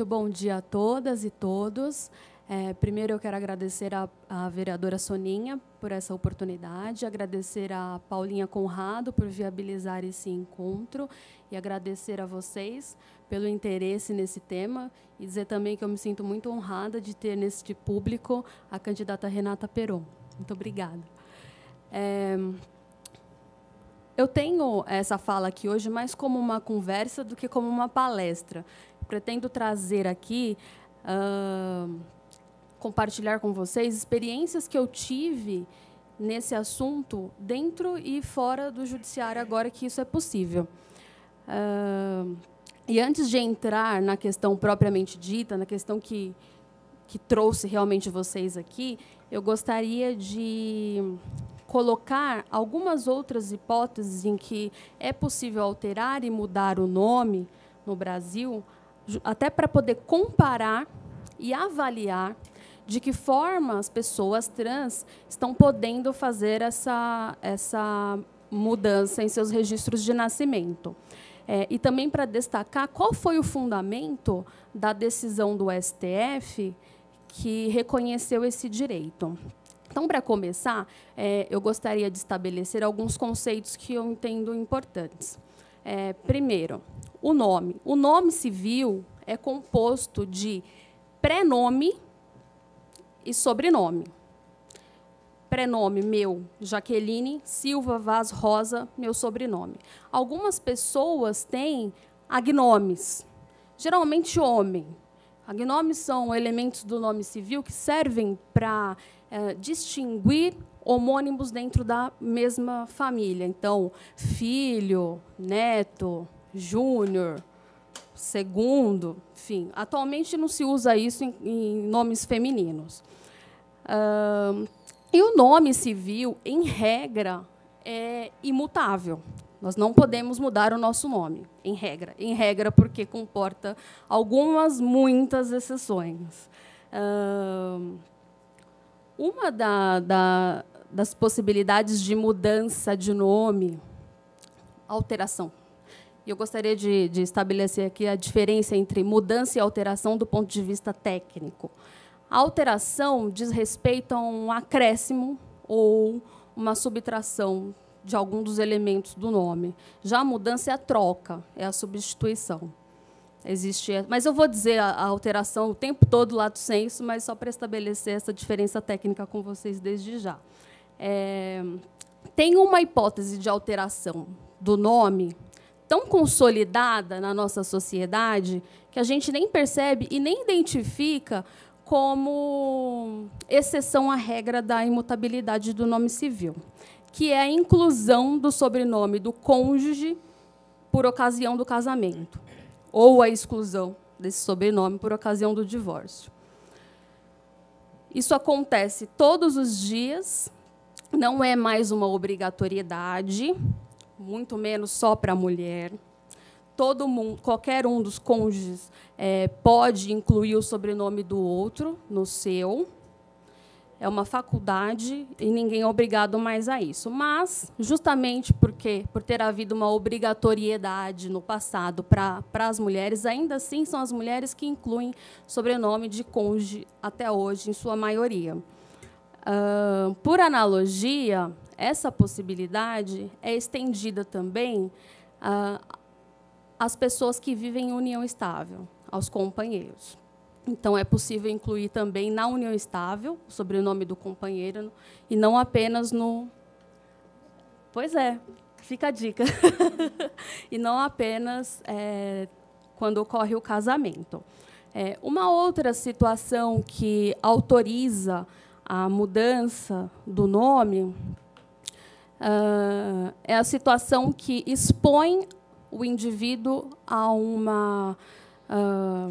Muito bom dia a todas e todos. É, primeiro, eu quero agradecer à vereadora Soninha por essa oportunidade, agradecer à Paulinha Conrado por viabilizar esse encontro e agradecer a vocês pelo interesse nesse tema e dizer também que eu me sinto muito honrada de ter neste público a candidata Renata Peron. Muito obrigada. É, eu tenho essa fala aqui hoje mais como uma conversa do que como uma palestra pretendo trazer aqui, uh, compartilhar com vocês experiências que eu tive nesse assunto dentro e fora do judiciário agora que isso é possível. Uh, e antes de entrar na questão propriamente dita, na questão que, que trouxe realmente vocês aqui, eu gostaria de colocar algumas outras hipóteses em que é possível alterar e mudar o nome no Brasil até para poder comparar e avaliar de que forma as pessoas trans estão podendo fazer essa, essa mudança em seus registros de nascimento. É, e também para destacar qual foi o fundamento da decisão do STF que reconheceu esse direito. Então, para começar, é, eu gostaria de estabelecer alguns conceitos que eu entendo importantes. É, primeiro, o nome. O nome civil é composto de prenome e sobrenome. Prenome meu, Jaqueline Silva Vaz Rosa, meu sobrenome. Algumas pessoas têm agnomes, geralmente homem. Agnomes são elementos do nome civil que servem para é, eh, distinguir homônimos dentro da mesma família. Então, filho, neto, júnior, segundo, enfim. Atualmente não se usa isso em, em nomes femininos. Uh, e o nome civil, em regra, é imutável. Nós não podemos mudar o nosso nome, em regra. Em regra, porque comporta algumas, muitas exceções. Uh, uma da, da, das possibilidades de mudança de nome, alteração eu gostaria de, de estabelecer aqui a diferença entre mudança e alteração do ponto de vista técnico. A alteração diz respeito a um acréscimo ou uma subtração de algum dos elementos do nome. Já a mudança é a troca, é a substituição. Existe, mas eu vou dizer a, a alteração o tempo todo lá do senso, mas só para estabelecer essa diferença técnica com vocês desde já. É, tem uma hipótese de alteração do nome tão consolidada na nossa sociedade que a gente nem percebe e nem identifica como exceção à regra da imutabilidade do nome civil, que é a inclusão do sobrenome do cônjuge por ocasião do casamento, ou a exclusão desse sobrenome por ocasião do divórcio. Isso acontece todos os dias, não é mais uma obrigatoriedade, muito menos só para a mulher. Todo mundo, qualquer um dos cônjuges é, pode incluir o sobrenome do outro no seu. É uma faculdade e ninguém é obrigado mais a isso. Mas, justamente porque por ter havido uma obrigatoriedade no passado para as mulheres, ainda assim são as mulheres que incluem sobrenome de cônjuge até hoje, em sua maioria. Uh, por analogia, essa possibilidade é estendida também às pessoas que vivem em união estável, aos companheiros. Então, é possível incluir também na união estável o sobrenome do companheiro e não apenas no. Pois é, fica a dica. e não apenas é, quando ocorre o casamento. É, uma outra situação que autoriza a mudança do nome ah, é a situação que expõe o indivíduo a uma, ah,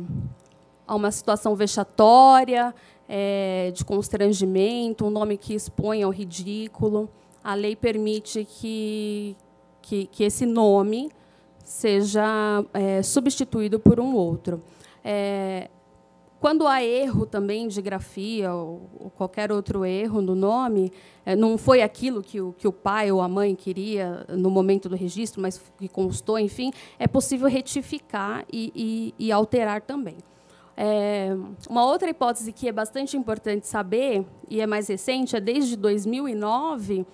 a uma situação vexatória, é, de constrangimento, um nome que expõe ao ridículo. A lei permite que, que, que esse nome seja é, substituído por um outro. É, quando há erro também de grafia ou, ou qualquer outro erro no nome, é, não foi aquilo que o, que o pai ou a mãe queria no momento do registro, mas que constou, enfim, é possível retificar e, e, e alterar também. É, uma outra hipótese que é bastante importante saber, e é mais recente, é desde 2009,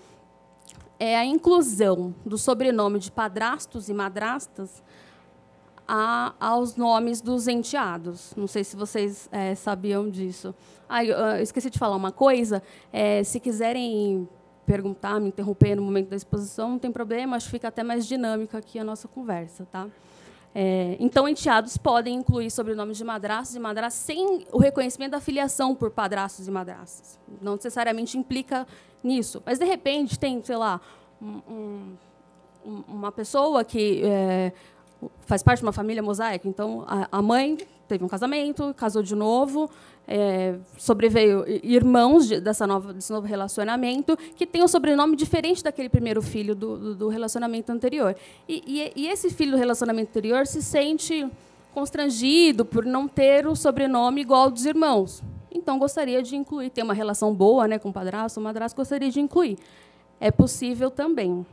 é a inclusão do sobrenome de padrastos e madrastas a, aos nomes dos enteados. Não sei se vocês é, sabiam disso. Ah, eu, eu, esqueci de falar uma coisa. É, se quiserem perguntar, me interromper no momento da exposição, não tem problema, acho que fica até mais dinâmica aqui a nossa conversa. Tá? É, então, enteados podem incluir sobrenomes de madrastos e madrastas sem o reconhecimento da filiação por padrastos e madrastas. Não necessariamente implica nisso. Mas, de repente, tem, sei lá, um, um, uma pessoa que é, faz parte de uma família mosaica. Então, a, mãe teve um casamento, casou de novo, é, sobreveio irmãos de, dessa nova, desse novo relacionamento, que tem um sobrenome diferente daquele primeiro filho do, do relacionamento anterior. E, e, e esse filho do relacionamento anterior se sente constrangido por não ter o sobrenome igual ao dos irmãos. Então, gostaria de incluir, ter uma relação boa né, com o padrasto, o madrasto, gostaria de incluir. É possível também.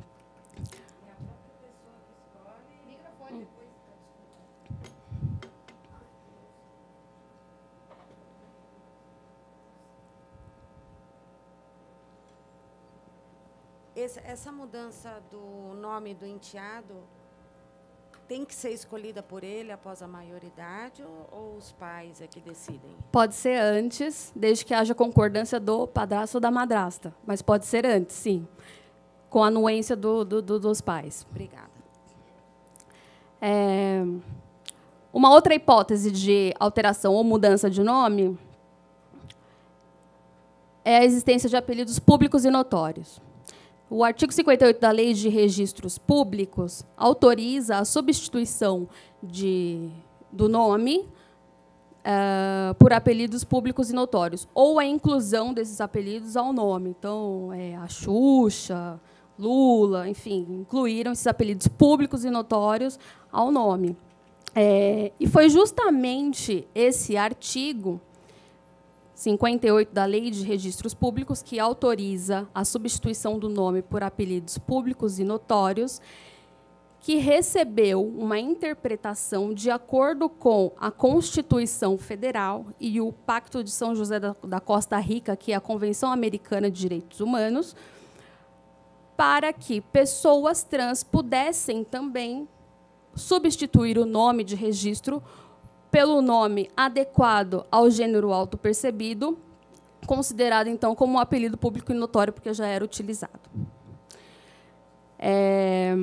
essa mudança do nome do enteado tem que ser escolhida por ele após a maioridade ou, ou, os pais é que decidem? Pode ser antes, desde que haja concordância do padrasto ou da madrasta. Mas pode ser antes, sim. Com a anuência do, do, do, dos pais. Obrigada. É, uma outra hipótese de alteração ou mudança de nome é a existência de apelidos públicos e notórios. O artigo 58 da Lei de Registros Públicos autoriza a substituição de, do nome uh, por apelidos públicos e notórios, ou a inclusão desses apelidos ao nome. Então, é, a Xuxa, Lula, enfim, incluíram esses apelidos públicos e notórios ao nome. É, e foi justamente esse artigo 58 da Lei de Registros Públicos, que autoriza a substituição do nome por apelidos públicos e notórios, que recebeu uma interpretação de acordo com a Constituição Federal e o Pacto de São José da Costa Rica, que é a Convenção Americana de Direitos Humanos, para que pessoas trans pudessem também substituir o nome de registro pelo nome adequado ao gênero auto-percebido, considerado então como um apelido público e notório, porque já era utilizado. É...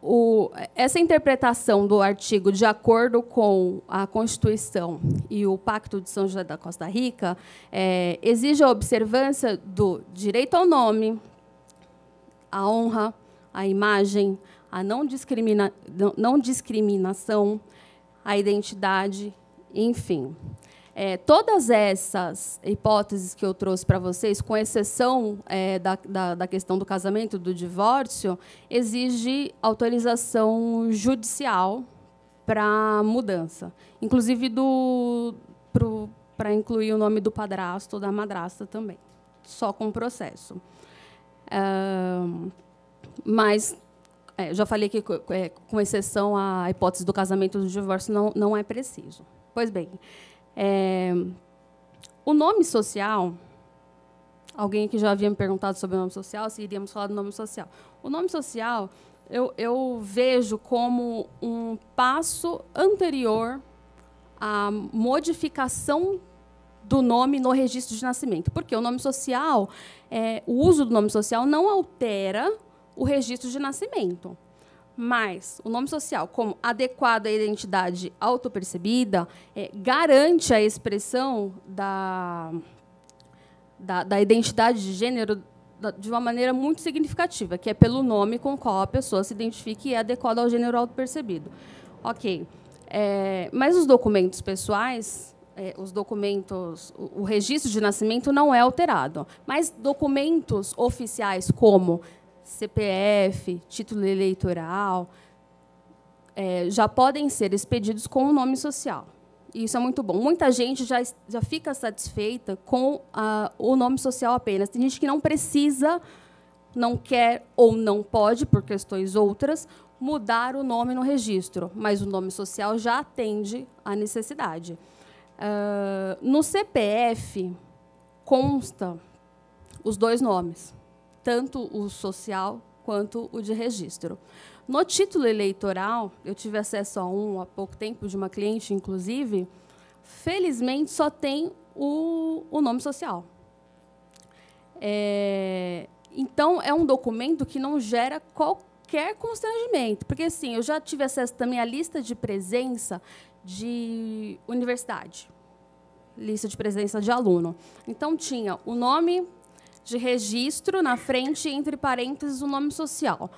O, essa interpretação do artigo de acordo com a Constituição e o Pacto de São José da Costa Rica é, exige a observância do direito ao nome, à honra, à imagem, a não, discrimina, não discriminação, a identidade, enfim. É, todas essas hipóteses que eu trouxe para vocês, com exceção é, da, da, da, questão do casamento, do divórcio, exige autorização judicial para mudança, inclusive do para incluir o nome do padrasto ou da madrasta também, só com processo. É, mas é, já falei que, é, com exceção à hipótese do casamento do divórcio, não, não é preciso. Pois bem, é, o nome social. Alguém que já havia me perguntado sobre o nome social, se iríamos falar do nome social. O nome social eu, eu vejo como um passo anterior à modificação do nome no registro de nascimento. Porque o nome social, é, o uso do nome social não altera o registro de nascimento. Mas o nome social, como adequado à identidade autopercebida, é, garante a expressão da, da, da identidade de gênero de uma maneira muito significativa, que é pelo nome com qual a pessoa se identifica e é adequada ao gênero autopercebido. Ok. É, mas os documentos pessoais, é, os documentos, o, o registro de nascimento não é alterado. Mas documentos oficiais como CPF, título eleitoral, é, já podem ser expedidos com o nome social. E isso é muito bom. Muita gente já, já fica satisfeita com a, o nome social apenas. Tem gente que não precisa, não quer ou não pode, por questões outras, mudar o nome no registro, mas o nome social já atende à necessidade. Uh, no CPF consta os dois nomes, tanto o social quanto o de registro. No título eleitoral, eu tive acesso a um há pouco tempo, de uma cliente, inclusive, felizmente só tem o, o nome social. É, então, é um documento que não gera qualquer constrangimento, porque assim, eu já tive acesso também à lista de presença de universidade, lista de presença de aluno. Então, tinha o nome de registro na frente, entre parênteses, o nome social.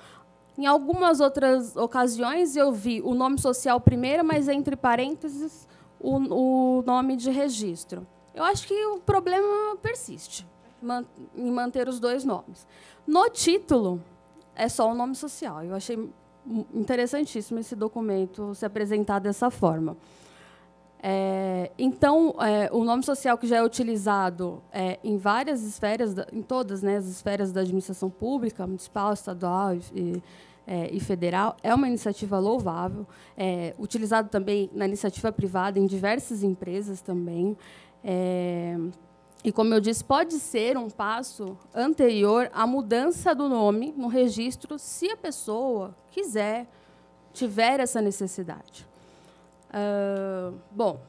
Em algumas outras ocasiões, eu vi o nome social primeiro, mas entre parênteses, o, o nome de registro. Eu acho que o problema persiste em manter os dois nomes. No título, é só o nome social. Eu achei interessantíssimo esse documento se apresentar dessa forma. É, então, é, o nome social que já é utilizado é, em várias esferas, em todas né, as esferas da administração pública, municipal, estadual e, e é, federal, é uma iniciativa louvável, é, utilizado também na iniciativa privada, em diversas empresas também. É, e, como eu disse, pode ser um passo anterior à mudança do nome no registro, se a pessoa quiser, tiver essa necessidade. Ah, bom,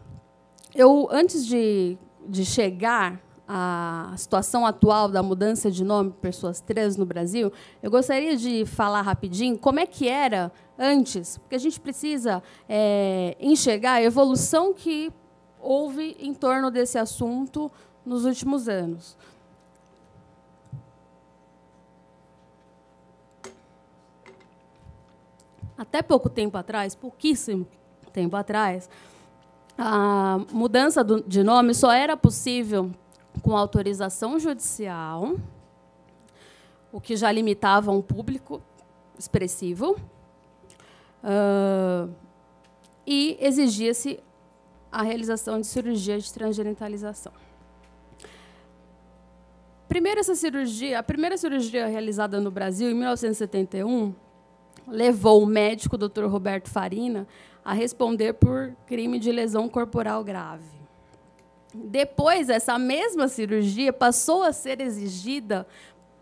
eu antes de, de chegar à situação atual da mudança de nome para pessoas trans no Brasil, eu gostaria de falar rapidinho como é que era antes, porque a gente precisa é, enxergar a evolução que houve em torno desse assunto nos últimos anos. Até pouco tempo atrás, pouquíssimo tempo atrás, a mudança de nome só era possível com autorização judicial, o que já limitava um público expressivo, uh, e exigia-se a realização de cirurgia de transgenitalização. Primeiro, essa cirurgia, a primeira cirurgia realizada no Brasil, em 1971, levou o médico Dr. Roberto Farina a responder por crime de lesão corporal grave. Depois, essa mesma cirurgia passou a ser exigida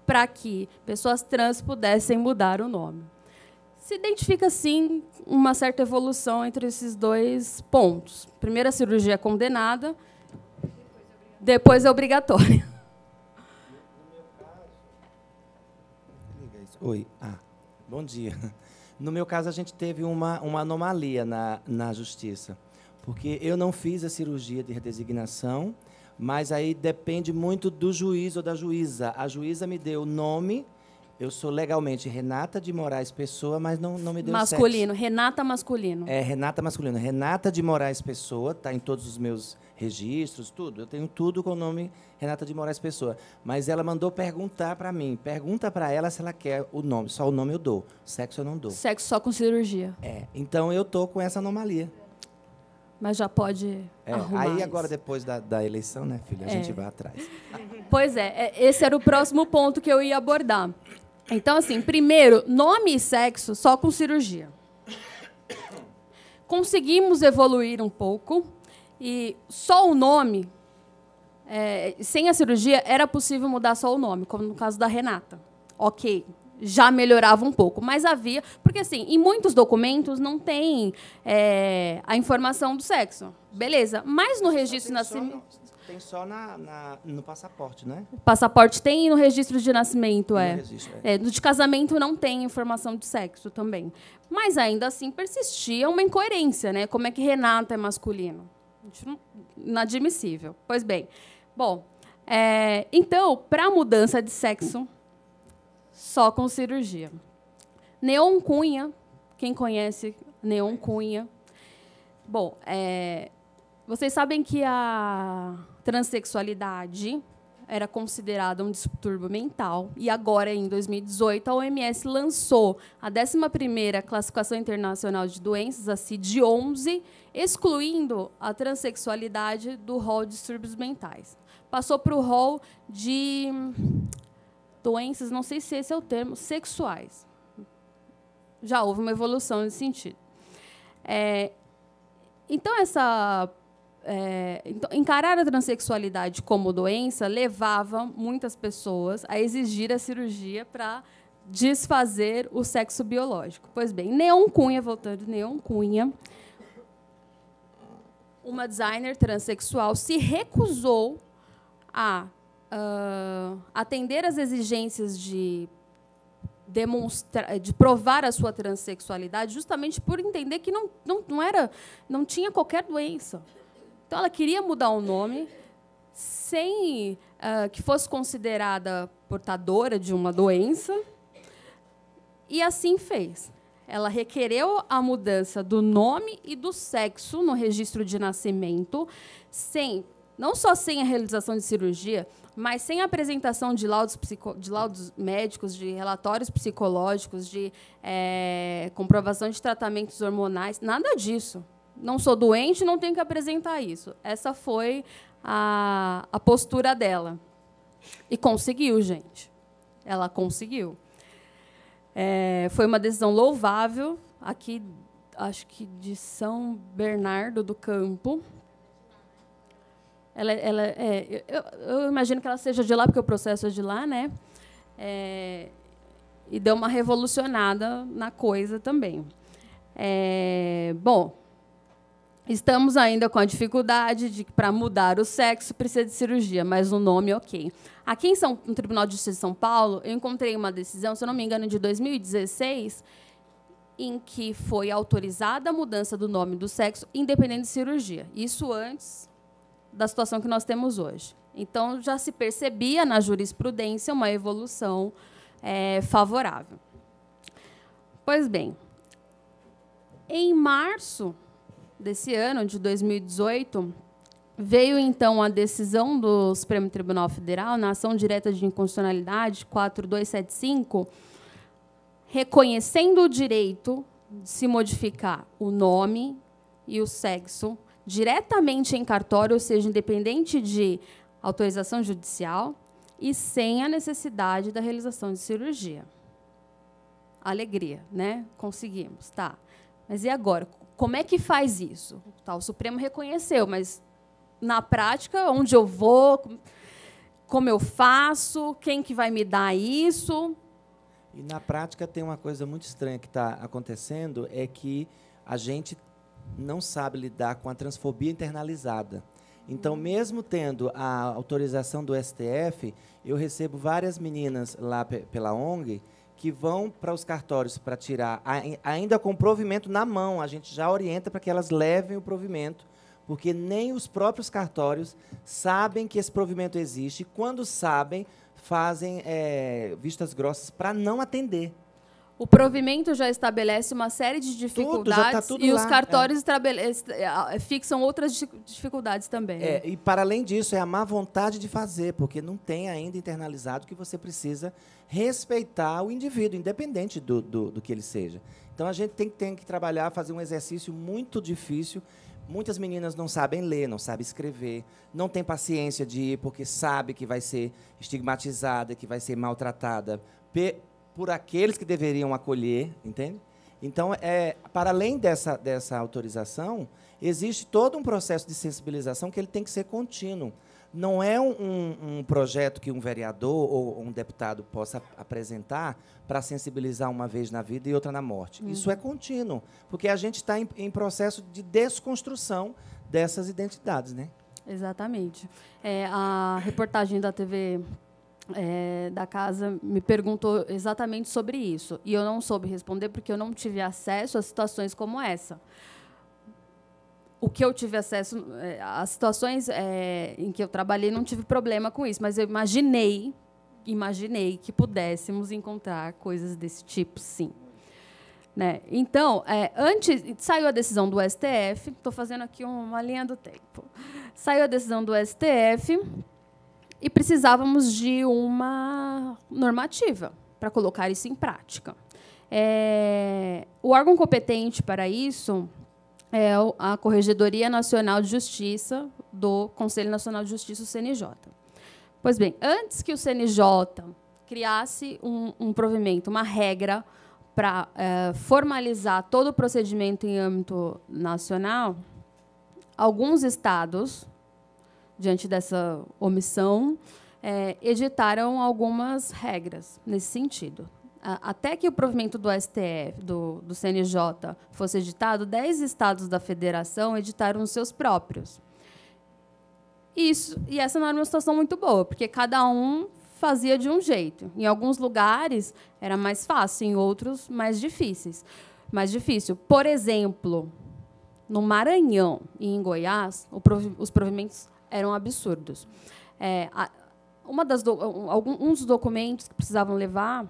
para que pessoas trans pudessem mudar o nome. Se identifica, sim, uma certa evolução entre esses dois pontos. Primeiro, a cirurgia é condenada, depois é obrigatória. Oi, ah, bom dia. No meu caso, a gente teve uma, uma anomalia na, na justiça, porque eu não fiz a cirurgia de redesignação, mas aí depende muito do juiz ou da juíza. A juíza me deu o nome eu sou legalmente Renata de Moraes Pessoa, mas não, não me deu Masculino, Renata Masculino. É, Renata Masculino. Renata de Moraes Pessoa, tá em todos os meus registros, tudo. Eu tenho tudo com o nome Renata de Moraes Pessoa. Mas ela mandou perguntar para mim. Pergunta para ela se ela quer o nome. Só o nome eu dou. Sexo eu não dou. Sexo só com cirurgia. É. Então eu tô com essa anomalia. Mas já pode é, arrumar Aí isso. agora, depois da, da eleição, né, filha, a é. gente vai atrás. Pois é, é esse era o próximo ponto que eu ia abordar. Então, assim, primeiro, nome e sexo só com cirurgia. Conseguimos evoluir um pouco e só o nome, é, sem a cirurgia, era possível mudar só o nome, como no caso da Renata. Ok, já melhorava um pouco, mas havia. Porque, assim, em muitos documentos não tem é, a informação do sexo. Beleza, mas no registro de nascimento. Tem só na, na, no passaporte, né? Passaporte tem e no registro de nascimento, é. No, registro, é. é. no de casamento não tem informação de sexo também. Mas ainda assim persistia uma incoerência, né? Como é que Renata é masculino? Inadmissível. Pois bem. Bom, é, então, para mudança de sexo, só com cirurgia. Neon Cunha, quem conhece Neon Cunha? Bom, é, vocês sabem que a Transsexualidade era considerada um distúrbio mental e agora, em 2018, a OMS lançou a 11ª Classificação Internacional de Doenças, a CID-11, excluindo a transexualidade do rol de distúrbios mentais. Passou para o rol de doenças, não sei se esse é o termo, sexuais. Já houve uma evolução nesse sentido. É, então, essa é, então, encarar a transexualidade como doença levava muitas pessoas a exigir a cirurgia para desfazer o sexo biológico. Pois bem, Neon Cunha, voltando, Neon Cunha, uma designer transexual se recusou a uh, atender as exigências de demonstrar, de provar a sua transexualidade, justamente por entender que não, não, não era, não tinha qualquer doença. Então, ela queria mudar o nome sem uh, que fosse considerada portadora de uma doença, e assim fez. Ela requereu a mudança do nome e do sexo no registro de nascimento, sem não só sem a realização de cirurgia, mas sem a apresentação de laudos, psico, de laudos médicos, de relatórios psicológicos, de é, comprovação de tratamentos hormonais, nada disso não sou doente, não tenho que apresentar isso. Essa foi a, a postura dela. E conseguiu, gente. Ela conseguiu. É, foi uma decisão louvável, aqui, acho que de São Bernardo do Campo. Ela, ela é, eu, eu, imagino que ela seja de lá, porque o processo é de lá, né? É, e deu uma revolucionada na coisa também. É, bom, Estamos ainda com a dificuldade de que para mudar o sexo precisa de cirurgia, mas o nome ok. Aqui em São, no Tribunal de Justiça de São Paulo, eu encontrei uma decisão, se eu não me engano, de 2016, em que foi autorizada a mudança do nome do sexo independente de cirurgia. Isso antes da situação que nós temos hoje. Então já se percebia na jurisprudência uma evolução é, favorável. Pois bem, em março desse ano, de 2018, veio então a decisão do Supremo Tribunal Federal na ação direta de inconstitucionalidade 4275, reconhecendo o direito de se modificar o nome e o sexo diretamente em cartório, ou seja, independente de autorização judicial e sem a necessidade da realização de cirurgia. Alegria, né? Conseguimos, tá. Mas e agora? Como é que faz isso? Tá, o Supremo reconheceu, mas na prática, onde eu vou, como eu faço, quem que vai me dar isso? E na prática tem uma coisa muito estranha que está acontecendo é que a gente não sabe lidar com a transfobia internalizada. Então, uhum. mesmo tendo a autorização do STF, eu recebo várias meninas lá pela ONG que vão para os cartórios para tirar, ainda com provimento na mão, a gente já orienta para que elas levem o provimento, porque nem os próprios cartórios sabem que esse provimento existe. Quando sabem, fazem é, vistas grossas para não atender. O provimento já estabelece uma série de tá dificuldades tudo, tá e lá. os é. cartórios é, é. fixam outras dificuldades também. É, né? e para além disso, é a má vontade de fazer, porque não tem ainda internalizado que você precisa respeitar o indivíduo, independente do, do, do que ele seja. Então a gente tem, tem que trabalhar, fazer um exercício muito difícil Muitas meninas não sabem ler, não sabem escrever, não têm paciência de ir porque sabe que vai ser estigmatizada, que vai ser maltratada por aqueles que deveriam acolher, entende? Então, é, para além dessa, dessa autorização, existe todo um processo de sensibilização que ele tem que ser contínuo. Não é um, um, projeto que um vereador ou um deputado possa apresentar para sensibilizar uma vez na vida e outra na morte. Uhum. Isso é contínuo, porque a gente está em, em processo de desconstrução dessas identidades, né? Exatamente. É, a reportagem da TV é, da casa me perguntou exatamente sobre isso. E eu não soube responder porque eu não tive acesso a situações como essa. O que eu tive acesso às é, situações é, em que eu trabalhei, não tive problema com isso, mas eu imaginei, imaginei que pudéssemos encontrar coisas desse tipo, sim. Né? Então, é, antes saiu a decisão do STF, estou fazendo aqui uma linha do tempo. Saiu a decisão do STF e precisávamos de uma normativa para colocar isso em prática. É, o órgão competente para isso é a Corregedoria Nacional de Justiça do Conselho Nacional de Justiça, o CNJ. Pois bem, antes que o CNJ criasse um, um provimento, uma regra para é, formalizar todo o procedimento em âmbito nacional, alguns estados diante dessa omissão, é, editaram algumas regras nesse sentido. Até que o provimento do STF, do, do CNJ, fosse editado, dez estados da federação editaram os seus próprios. Isso, e essa não era uma situação muito boa, porque cada um fazia de um jeito. Em alguns lugares era mais fácil, em outros mais difíceis. Mais difícil. Por exemplo, no Maranhão e em Goiás, os provimentos eram absurdos. É, a, uma das do, um dos documentos que precisavam levar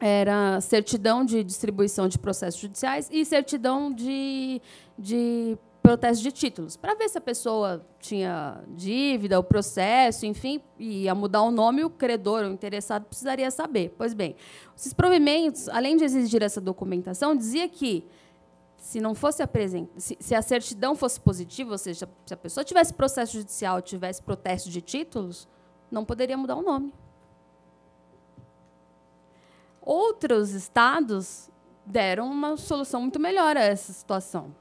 era certidão de distribuição de processos judiciais e certidão de, de protesto de títulos, para ver se a pessoa tinha dívida, o processo, enfim, ia mudar o nome, o credor, o interessado, precisaria saber. Pois bem, esses provimentos, além de exigir essa documentação, dizia que se não fosse apresentada, se, se, a certidão fosse positiva, ou seja, se a pessoa tivesse processo judicial, tivesse protesto de títulos, não poderia mudar o nome. Outros estados deram uma solução muito melhor a essa situação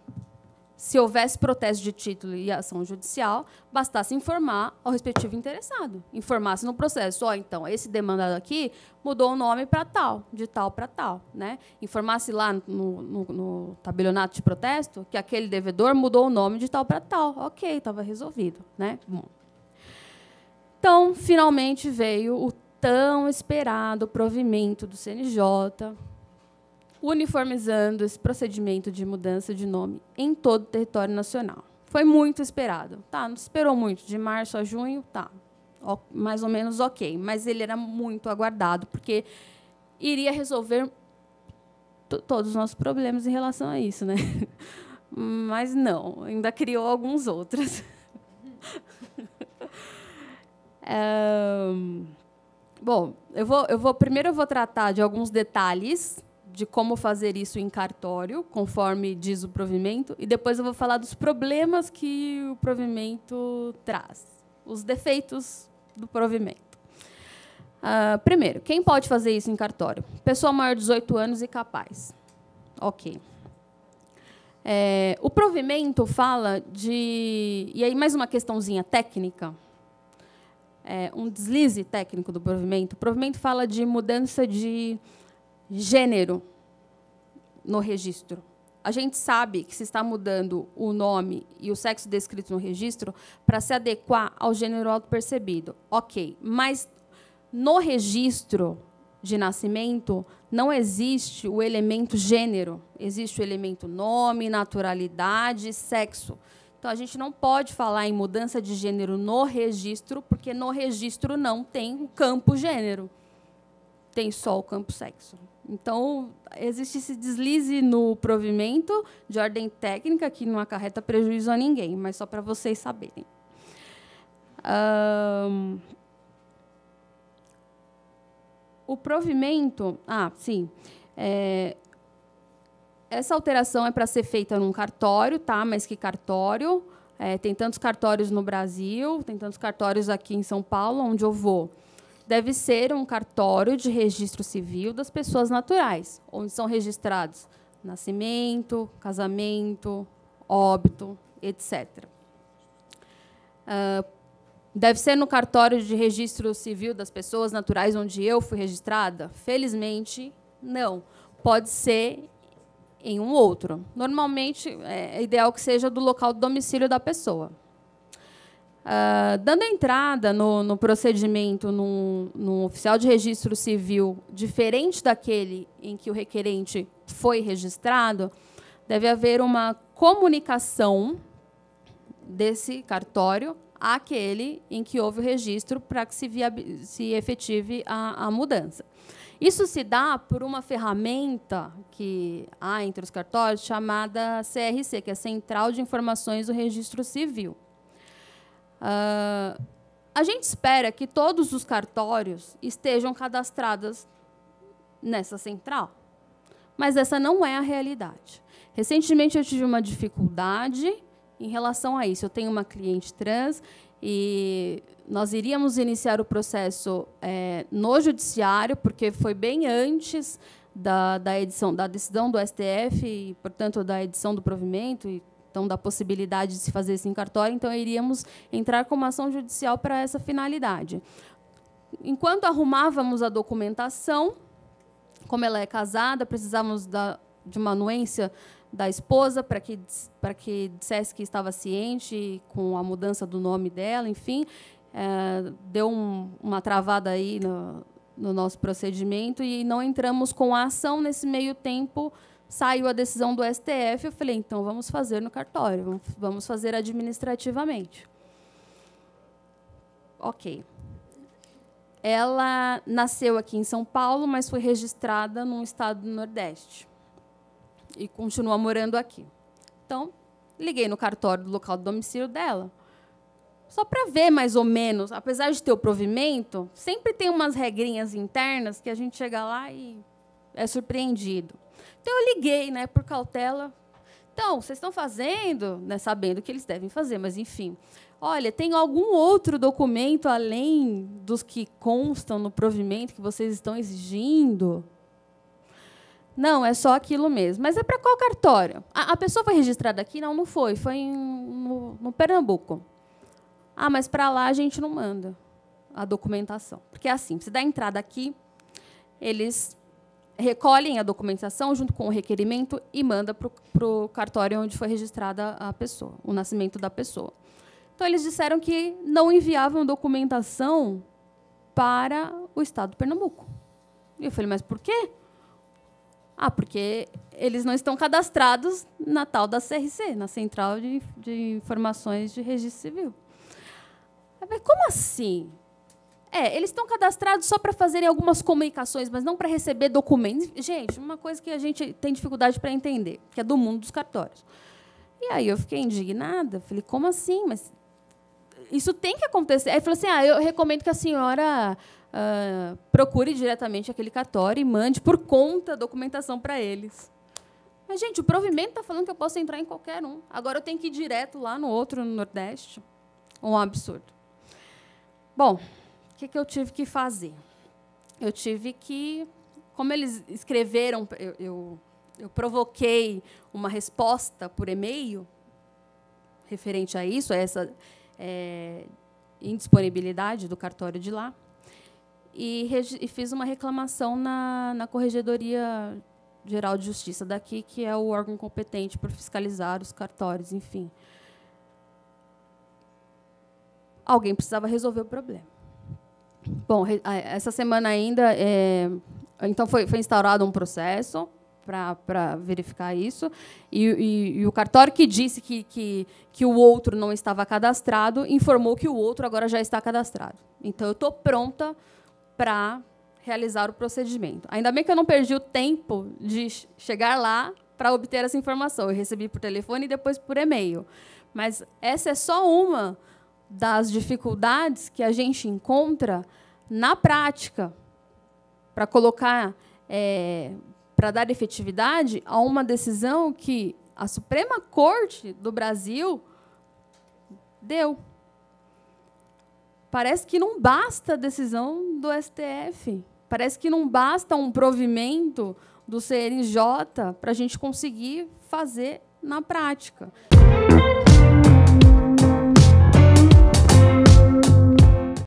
se houvesse protesto de título e ação judicial, bastasse informar ao respectivo interessado. Informasse no processo, ó, oh, então, esse demandado aqui mudou o nome para tal, de tal para tal. Né? Informasse lá no, no, no, tabelionato de protesto que aquele devedor mudou o nome de tal para tal. Ok, estava resolvido. Né? Bom. Então, finalmente veio o tão esperado provimento do CNJ, uniformizando esse procedimento de mudança de nome em todo o território nacional. Foi muito esperado. Tá, não esperou muito, de março a junho, tá. mais ou menos OK, mas ele era muito aguardado porque iria resolver todos os nossos problemas em relação a isso, né? Mas não, ainda criou alguns outros. é, bom, eu vou, eu vou primeiro eu vou tratar de alguns detalhes de como fazer isso em cartório, conforme diz o provimento, e depois eu vou falar dos problemas que o provimento traz, os defeitos do provimento. Uh, primeiro, quem pode fazer isso em cartório? Pessoa maior de 18 anos e capaz. Ok. É, o provimento fala de. E aí, mais uma questãozinha técnica. É, um deslize técnico do provimento. O provimento fala de mudança de gênero no registro. A gente sabe que se está mudando o nome e o sexo descrito no registro para se adequar ao gênero percebido, Ok, mas no registro de nascimento não existe o elemento gênero, existe o elemento nome, naturalidade, sexo. Então a gente não pode falar em mudança de gênero no registro, porque no registro não tem o campo gênero, tem só o campo sexo. Então, existe esse deslize no provimento de ordem técnica que não acarreta prejuízo a ninguém, mas só para vocês saberem. Um, o provimento. Ah, sim. É, essa alteração é para ser feita num cartório, tá? Mas que cartório? É, tem tantos cartórios no Brasil, tem tantos cartórios aqui em São Paulo, onde eu vou deve ser um cartório de registro civil das pessoas naturais, onde são registrados nascimento, casamento, óbito, etc. Ah, deve ser no cartório de registro civil das pessoas naturais onde eu fui registrada? Felizmente, não. Pode ser em um outro. Normalmente, é, é ideal que seja do local do domicílio da pessoa. Uh, dando entrada no, no procedimento num, num, oficial de registro civil diferente daquele em que o requerente foi registrado, deve haver uma comunicação desse cartório àquele em que houve o registro para que se, via, se efetive a, a mudança. Isso se dá por uma ferramenta que há entre os cartórios chamada CRC, que é Central de Informações do Registro Civil. Uh, a gente espera que todos os cartórios estejam cadastrados nessa central, mas essa não é a realidade. Recentemente eu tive uma dificuldade em relação a isso. Eu tenho uma cliente trans e nós iríamos iniciar o processo é, no judiciário, porque foi bem antes da, da edição da decisão do STF e, portanto, da edição do provimento e então da possibilidade de se fazer isso em cartório, então iríamos entrar com uma ação judicial para essa finalidade. Enquanto arrumávamos a documentação, como ela é casada, precisávamos da, de uma anuência da esposa para que para que dissesse que estava ciente com a mudança do nome dela, enfim, é, deu um, uma travada aí no, no nosso procedimento e não entramos com a ação nesse meio tempo saiu a decisão do STF, eu falei, então vamos fazer no cartório, vamos fazer administrativamente. Ok. Ela nasceu aqui em São Paulo, mas foi registrada num estado do Nordeste e continua morando aqui. Então, liguei no cartório do local do domicílio dela só para ver mais ou menos, apesar de ter o provimento, sempre tem umas regrinhas internas que a gente chega lá e é surpreendido. Então eu liguei, né, por cautela. Então, vocês estão fazendo, né, sabendo que eles devem fazer, mas enfim. Olha, tem algum outro documento além dos que constam no provimento que vocês estão exigindo? Não, é só aquilo mesmo. Mas é para qual cartório? A, a, pessoa foi registrada aqui? Não, não foi. Foi em, no, no Pernambuco. Ah, mas para lá a gente não manda a documentação. Porque é assim, você dá a entrada aqui, eles recolhem a documentação junto com o requerimento e manda para o cartório onde foi registrada a pessoa, o nascimento da pessoa. Então, eles disseram que não enviavam documentação para o Estado de Pernambuco. E eu falei, mas por quê? Ah, porque eles não estão cadastrados na tal da CRC, na Central de, de Informações de Registro Civil. como assim? É, eles estão cadastrados só para fazerem algumas comunicações, mas não para receber documentos. Gente, uma coisa que a gente tem dificuldade para entender, que é do mundo dos cartórios. E aí eu fiquei indignada. Falei, como assim? Mas isso tem que acontecer. Aí falou assim: ah, eu recomendo que a senhora ah, procure diretamente aquele cartório e mande por conta a documentação para eles. Mas, gente, o provimento está falando que eu posso entrar em qualquer um. Agora eu tenho que ir direto lá no outro, no Nordeste. Um absurdo. Bom, o que, que eu tive que fazer? Eu tive que, como eles escreveram, eu, eu, eu provoquei uma resposta por e-mail referente a isso, a essa é, indisponibilidade do cartório de lá, e, e fiz uma reclamação na, na Corregedoria Geral de Justiça daqui, que é o órgão competente por fiscalizar os cartórios, enfim. Alguém precisava resolver o problema. Bom, essa semana ainda, é, então foi, foi instaurado um processo para verificar isso. E, e, e, o cartório que disse que, que, que o outro não estava cadastrado informou que o outro agora já está cadastrado. Então, eu estou pronta para realizar o procedimento. Ainda bem que eu não perdi o tempo de chegar lá para obter essa informação. Eu recebi por telefone e depois por e-mail. Mas essa é só uma das dificuldades que a gente encontra na prática para colocar, é, para dar efetividade a uma decisão que a Suprema Corte do Brasil deu. Parece que não basta a decisão do STF, parece que não basta um provimento do CNJ para a gente conseguir fazer na prática.